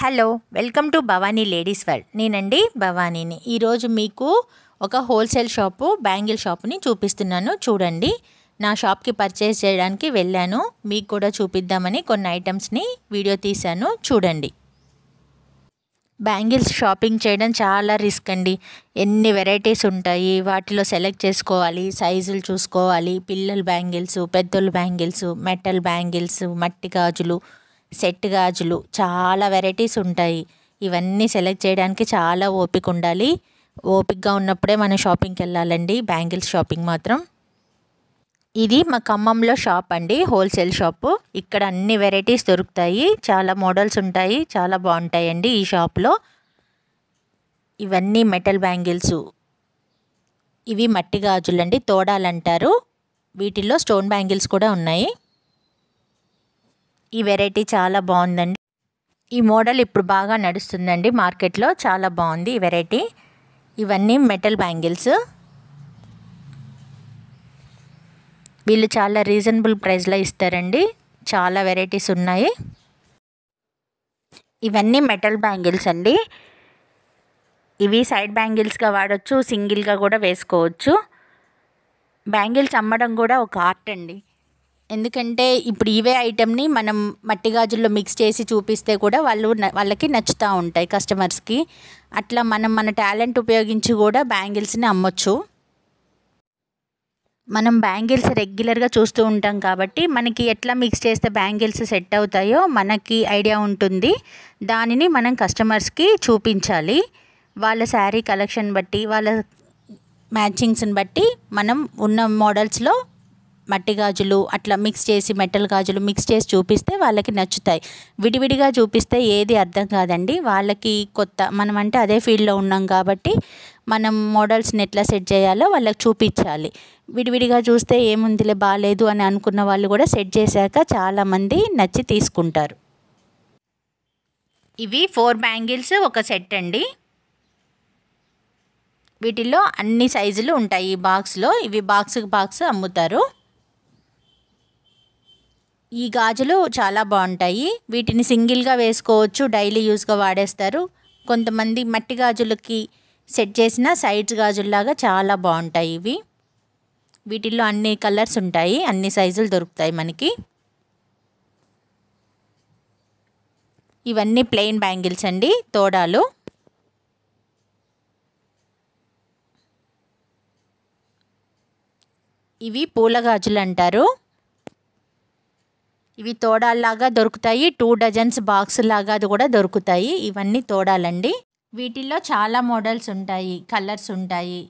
hello welcome to Bhavani ladies world నేనండి భవానీని ఈరోజు మీకు ఒక హోల్సేల్ షాపు బ్యాంగిల్ షాప్ని చూపిస్తున్నాను చూడండి నా షాప్కి పర్చేస్ చేయడానికి వెళ్ళాను మీకు కూడా చూపిద్దామని కొన్ని ఐటమ్స్ని వీడియో తీశాను చూడండి బ్యాంగిల్స్ షాపింగ్ చేయడం చాలా రిస్క్ అండి ఎన్ని వెరైటీస్ ఉంటాయి వాటిలో సెలెక్ట్ చేసుకోవాలి సైజులు చూసుకోవాలి పిల్లల బ్యాంగిల్స్ పెద్దోళ్ళ బ్యాంగిల్స్ మెటల్ బ్యాంగిల్స్ మట్టి గాజులు సెట్ గాజులు చాలా వెరైటీస్ ఉంటాయి ఇవన్నీ సెలెక్ట్ చేయడానికి చాలా ఓపిక ఉండాలి ఓపికగా ఉన్నప్పుడే మనం షాపింగ్కి వెళ్ళాలండి బ్యాంగిల్స్ షాపింగ్ మాత్రం ఇది మా ఖమ్మంలో షాప్ అండి హోల్సేల్ షాపు ఇక్కడ అన్ని వెరైటీస్ దొరుకుతాయి చాలా మోడల్స్ ఉంటాయి చాలా బాగుంటాయండి ఈ షాప్లో ఇవన్నీ మెటల్ బ్యాంగిల్స్ ఇవి మట్టి గాజులండి తోడాలంటారు వీటిల్లో స్టోన్ బ్యాంగిల్స్ కూడా ఉన్నాయి ఈ వెరైటీ చాలా బాగుందండి ఈ మోడల్ ఇప్పుడు బాగా నడుస్తుందండి మార్కెట్లో చాలా బాగుంది ఈ వెరైటీ ఇవన్నీ మెటల్ బ్యాంగిల్స్ వీళ్ళు చాలా రీజనబుల్ ప్రైస్లో ఇస్తారండి చాలా వెరైటీస్ ఉన్నాయి ఇవన్నీ మెటల్ బ్యాంగిల్స్ అండి ఇవి సైడ్ బ్యాంగిల్స్గా వాడచ్చు సింగిల్గా కూడా వేసుకోవచ్చు బ్యాంగిల్స్ అమ్మడం కూడా ఒక ఆర్ట్ అండి ఎందుకంటే ఇప్పుడు ఇవే ఐటెంని మనం మట్టి గాజుల్లో మిక్స్ చేసి చూపిస్తే కూడా వాళ్ళు వాళ్ళకి నచ్చుతూ ఉంటాయి కస్టమర్స్కి అట్లా మనం మన టాలెంట్ ఉపయోగించి కూడా బ్యాంగిల్స్ని అమ్మొచ్చు మనం బ్యాంగిల్స్ రెగ్యులర్గా చూస్తూ ఉంటాం కాబట్టి మనకి ఎట్లా మిక్స్ చేస్తే బ్యాంగిల్స్ సెట్ అవుతాయో మనకి ఐడియా ఉంటుంది దానిని మనం కస్టమర్స్కి చూపించాలి వాళ్ళ శారీ కలెక్షన్ బట్టి వాళ్ళ మ్యాచింగ్స్ని బట్టి మనం ఉన్న మోడల్స్లో మట్టి గాజులు అట్లా మిక్స్ చేసి మెటల్ గాజులు మిక్స్ చేసి చూపిస్తే వాళ్ళకి నచ్చుతాయి విడివిడిగా చూపిస్తే ఏది అర్థం కాదండి వాళ్ళకి కొత్త మనం అంటే అదే ఫీల్డ్లో ఉన్నాం కాబట్టి మనం మోడల్స్ని ఎట్లా సెట్ చేయాలో వాళ్ళకి చూపించాలి విడివిడిగా చూస్తే ఏముందిలే బాగాలేదు అని అనుకున్న వాళ్ళు కూడా సెట్ చేశాక చాలామంది నచ్చి తీసుకుంటారు ఇవి ఫోర్ బ్యాంగిల్స్ ఒక సెట్ అండి వీటిలో అన్ని సైజులు ఉంటాయి ఈ బాక్స్లో ఇవి బాక్స్కి బాక్స్ అమ్ముతారు ఈ గాజులు చాలా బాగుంటాయి వీటిని సింగిల్గా వేసుకోవచ్చు డైలీ యూస్గా వాడేస్తారు కొంతమంది మట్టి గాజులకి సెట్ చేసిన సైడ్స్ గాజుల్లాగా చాలా బాగుంటాయి ఇవి వీటిల్లో అన్ని కలర్స్ ఉంటాయి అన్ని సైజులు దొరుకుతాయి మనకి ఇవన్నీ ప్లెయిన్ బ్యాంగిల్స్ అండి తోడాలు ఇవి పూల గాజులు అంటారు ఇవి తోడాల్లాగా దొరుకుతాయి టూ డజన్స్ బాక్స్ లాగా అది కూడా దొరుకుతాయి ఇవన్నీ తోడాలండి వీటిల్లో చాలా మోడల్స్ ఉంటాయి కలర్స్ ఉంటాయి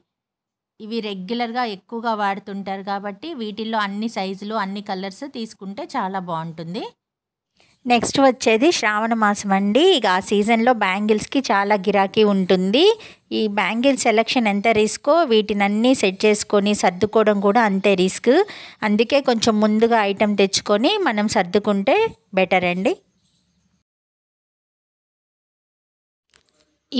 ఇవి రెగ్యులర్గా ఎక్కువగా వాడుతుంటారు కాబట్టి వీటిల్లో అన్ని సైజులు అన్ని కలర్స్ తీసుకుంటే చాలా బాగుంటుంది నెక్స్ట్ వచ్చేది శ్రావణ మాసం అండి ఇక ఆ సీజన్లో బ్యాంగిల్స్కి చాలా గిరాకీ ఉంటుంది ఈ బ్యాంగిల్ సెలక్షన్ ఎంత రిస్కో వీటినన్నీ సెట్ చేసుకొని సర్దుకోవడం కూడా అంతే రిస్క్ అందుకే కొంచెం ముందుగా ఐటెం తెచ్చుకొని మనం సర్దుకుంటే బెటర్ అండి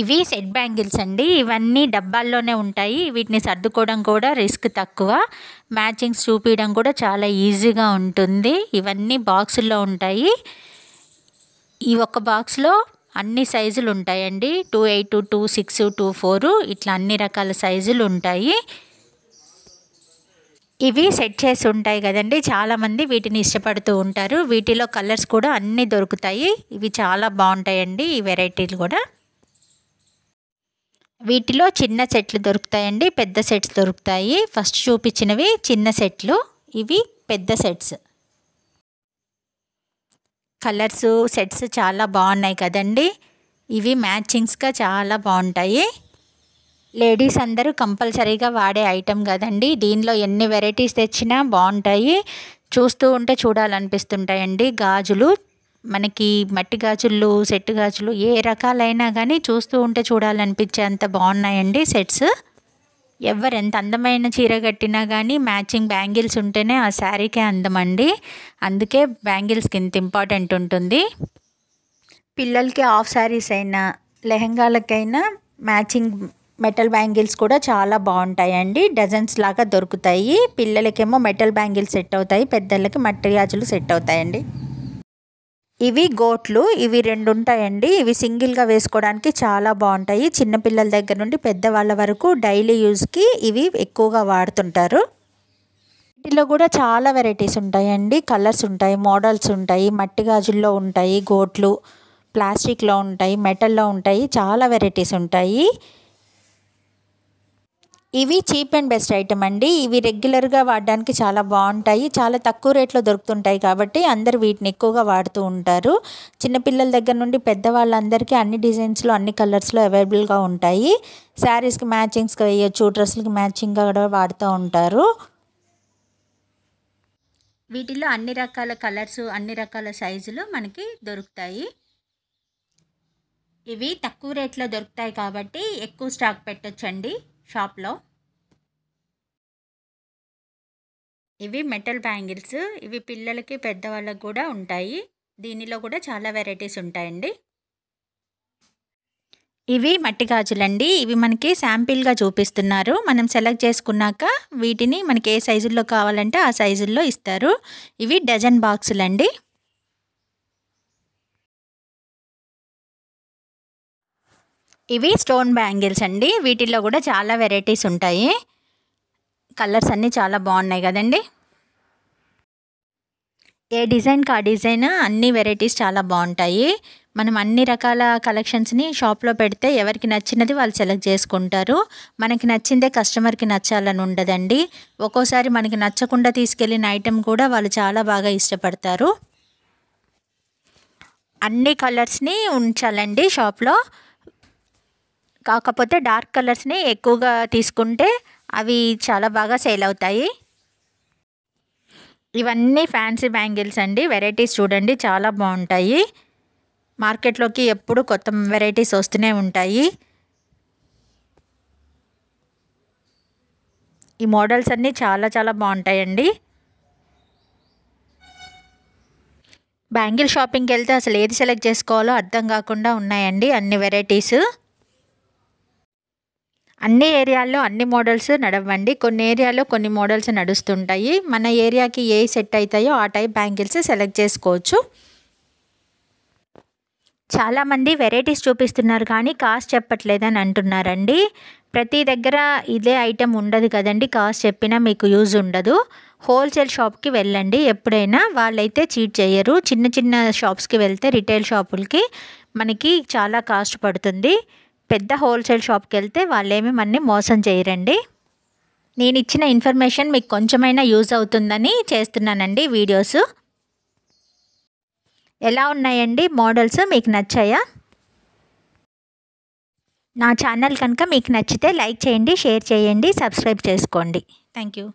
ఇవి సెట్ బ్యాంగిల్స్ అండి ఇవన్నీ డబ్బాల్లోనే ఉంటాయి వీటిని సర్దుకోవడం కూడా రిస్క్ తక్కువ మ్యాచింగ్స్ చూపించడం కూడా చాలా ఈజీగా ఉంటుంది ఇవన్నీ బాక్సుల్లో ఉంటాయి ఈ ఒక్క బాక్స్లో అన్ని సైజులు ఉంటాయండి two eight two six two four ఇట్లా అన్ని రకాల సైజులు ఉంటాయి ఇవి సెట్ చేసి ఉంటాయి కదండి చాలామంది వీటిని ఇష్టపడుతూ ఉంటారు వీటిలో కలర్స్ కూడా అన్నీ దొరుకుతాయి ఇవి చాలా బాగుంటాయండి ఈ వెరైటీలు కూడా వీటిలో చిన్న సెట్లు దొరుకుతాయండి పెద్ద సెట్స్ దొరుకుతాయి ఫస్ట్ చూపించినవి చిన్న సెట్లు ఇవి పెద్ద సెట్స్ కలర్స్ సెట్స్ చాలా బాగున్నాయి కదండి ఇవి మ్యాచింగ్స్గా చాలా బాగుంటాయి లేడీస్ అందరూ కంపల్సరీగా వాడే ఐటెం కదండి దీనిలో ఎన్ని వెరైటీస్ తెచ్చినా బాగుంటాయి చూస్తూ ఉంటే చూడాలనిపిస్తుంటాయండి గాజులు మనకి మట్టి గాజులు సెట్ గాజులు ఏ రకాలైనా కానీ చూస్తూ ఉంటే చూడాలనిపించే అంత బాగున్నాయండి సెట్స్ ఎవరెంత అందమైన చీర కట్టినా కానీ మ్యాచింగ్ బ్యాంగిల్స్ ఉంటేనే ఆ శారీకే అందమండి అందుకే బ్యాంగిల్స్కి ఇంత ఇంపార్టెంట్ ఉంటుంది పిల్లలకి హాఫ్ శారీస్ అయినా లెహంగాలకైనా మ్యాచింగ్ మెటల్ బ్యాంగిల్స్ కూడా చాలా బాగుంటాయండి డజన్స్ లాగా దొరుకుతాయి పిల్లలకేమో మెటల్ బ్యాంగిల్స్ సెట్ అవుతాయి పెద్దలకి మట్టి గాజులు సెట్ అవుతాయండి ఇవి గోట్లు ఇవి రెండు ఉంటాయండి ఇవి సింగిల్గా వేసుకోవడానికి చాలా బాగుంటాయి చిన్నపిల్లల దగ్గర నుండి పెద్దవాళ్ళ వరకు డైలీ యూస్కి ఇవి ఎక్కువగా వాడుతుంటారు వీటిలో కూడా చాలా వెరైటీస్ ఉంటాయండి కలర్స్ ఉంటాయి మోడల్స్ ఉంటాయి మట్టి గాజుల్లో ఉంటాయి గోట్లు ప్లాస్టిక్లో ఉంటాయి మెటల్లో ఉంటాయి చాలా వెరైటీస్ ఉంటాయి ఇవి చీప్ అండ్ బెస్ట్ ఐటమ్ అండి ఇవి రెగ్యులర్గా వాడడానికి చాలా బాగుంటాయి చాలా తక్కువ రేట్లో దొరుకుతుంటాయి కాబట్టి అందరు వీటిని ఎక్కువగా వాడుతూ ఉంటారు చిన్నపిల్లల దగ్గర నుండి పెద్దవాళ్ళందరికీ అన్ని డిజైన్స్లో అన్ని కలర్స్లో అవైలబుల్గా ఉంటాయి శారీస్కి మ్యాచింగ్స్కి వేయచ్చు డ్రెస్సులకి మ్యాచింగ్గా కూడా వాడుతూ ఉంటారు వీటిలో అన్ని రకాల కలర్స్ అన్ని రకాల సైజులు మనకి దొరుకుతాయి ఇవి తక్కువ రేట్లో దొరుకుతాయి కాబట్టి ఎక్కువ స్టాక్ పెట్టచ్చండి షాప్లో ఇవి మెటల్ బ్యాంగిల్స్ ఇవి పిల్లలకి పెద్దవాళ్ళకి కూడా ఉంటాయి దీనిలో కూడా చాలా వెరైటీస్ ఉంటాయండి ఇవి మట్టి గాజులండి ఇవి మనకి శాంపిల్గా చూపిస్తున్నారు మనం సెలెక్ట్ చేసుకున్నాక వీటిని మనకి ఏ సైజుల్లో కావాలంటే ఆ సైజుల్లో ఇస్తారు ఇవి డజన్ బాక్సులండి ఇవి స్టోన్ బ్యాంగిల్స్ అండి వీటిల్లో కూడా చాలా వెరైటీస్ ఉంటాయి కలర్స్ అన్నీ చాలా బాగున్నాయి కదండి ఏ డిజైన్కి ఆ డిజైన్ అన్ని వెరైటీస్ చాలా బాగుంటాయి మనం అన్ని రకాల కలెక్షన్స్ని షాప్లో పెడితే ఎవరికి నచ్చినది వాళ్ళు సెలెక్ట్ చేసుకుంటారు మనకి నచ్చిందే కస్టమర్కి నచ్చాలని ఉండదండి ఒక్కోసారి మనకి నచ్చకుండా తీసుకెళ్ళిన ఐటెం కూడా వాళ్ళు చాలా బాగా ఇష్టపడతారు అన్ని కలర్స్ని ఉంచాలండి షాప్లో కాకపోతే డార్క్ కలర్స్ని ఎక్కువగా తీసుకుంటే అవి చాలా బాగా సేల్ అవుతాయి ఇవన్నీ ఫ్యాన్సీ బ్యాంగిల్స్ అండి వెరైటీస్ చూడండి చాలా బాగుంటాయి మార్కెట్లోకి ఎప్పుడు కొత్త వెరైటీస్ వస్తూనే ఉంటాయి ఈ మోడల్స్ అన్నీ చాలా చాలా బాగుంటాయండి బ్యాంగిల్ షాపింగ్కి వెళ్తే అసలు ఏది సెలెక్ట్ చేసుకోవాలో అర్థం కాకుండా ఉన్నాయండి అన్ని వెరైటీస్ అన్ని ఏరియాల్లో అన్ని మోడల్స్ నడవండి కొన్ని ఏరియాలో కొన్ని మోడల్స్ నడుస్తుంటాయి మన ఏరియాకి ఏ సెట్ అవుతాయో ఆ టైప్ బ్యాంగిల్స్ సెలెక్ట్ చేసుకోవచ్చు చాలామంది వెరైటీస్ చూపిస్తున్నారు కానీ కాస్ట్ చెప్పట్లేదని అంటున్నారండి ప్రతి దగ్గర ఇదే ఐటెం ఉండదు కదండి కాస్ట్ చెప్పినా మీకు యూజ్ ఉండదు హోల్సేల్ షాప్కి వెళ్ళండి ఎప్పుడైనా వాళ్ళైతే చీట్ చేయరు చిన్న చిన్న షాప్స్కి వెళ్తే రిటైల్ షాపులకి మనకి చాలా కాస్ట్ పడుతుంది పెద్ద హోల్సేల్ షాప్కి వెళ్తే వాళ్ళేమి మనని మోసం చేయరండి నేను ఇచ్చిన ఇన్ఫర్మేషన్ మీకు కొంచెమైనా యూజ్ అవుతుందని చేస్తున్నానండి వీడియోస్ ఎలా ఉన్నాయండి మోడల్స్ మీకు నచ్చాయా నా ఛానల్ కనుక మీకు నచ్చితే లైక్ చేయండి షేర్ చేయండి సబ్స్క్రైబ్ చేసుకోండి థ్యాంక్ యూ